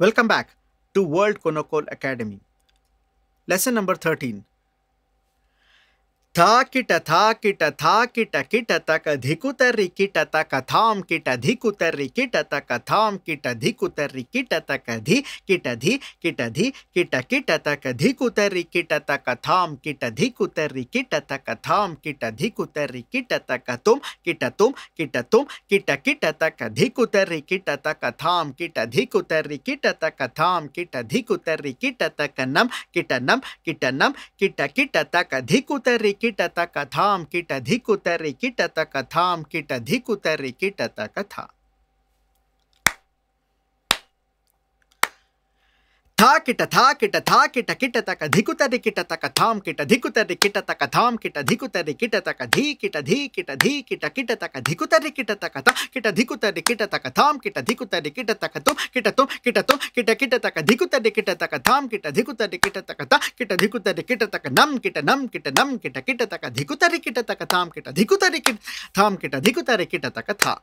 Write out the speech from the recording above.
Welcome back to World Konokol Academy. Lesson number 13 था kit था kit था kit किट तक धिकुतरि किट तक थाम किट धिकुतरि किट तक थाम किट धिकुतरि किट तक धि किट धि किट धि किट किट तक धिकुतरि किट तक थाम किट धिकुतरि किट तक थाम किट धिकुतरि किट तक तुम किट तुम किट तुम किट किट तक धिकुतरि किट तक थाम किट धिकुतरि किट तक थाम किट धिकुतरि किट तक नम किट नम किट नम किट किट तक धिकुतरि किटत कथाम किटधिकुतरि किटत कथाम किटधिकुतरि किटत कथा था किट था किट था किट किट तक धिकु तरि किट तक थाम किट धिकु तरि किट तक थाम किट धिकु तरि किट तक धी किट धी किट धी किट किट तक धिकु तरि किट तक था किट धिकु तरि किट तक थाम किट धिकु तरि किट तक तुम किट तुम किट तुम किट किट तक धिकु तरि किट तक थाम किट धिकु तरि किट तक था किट धिकु तरि किट तक नम किट नम किट नम किट किट तक धिकु तरि किट तक थाम किट धिकु तरि किट थाम किट धिकु तरि किट तक था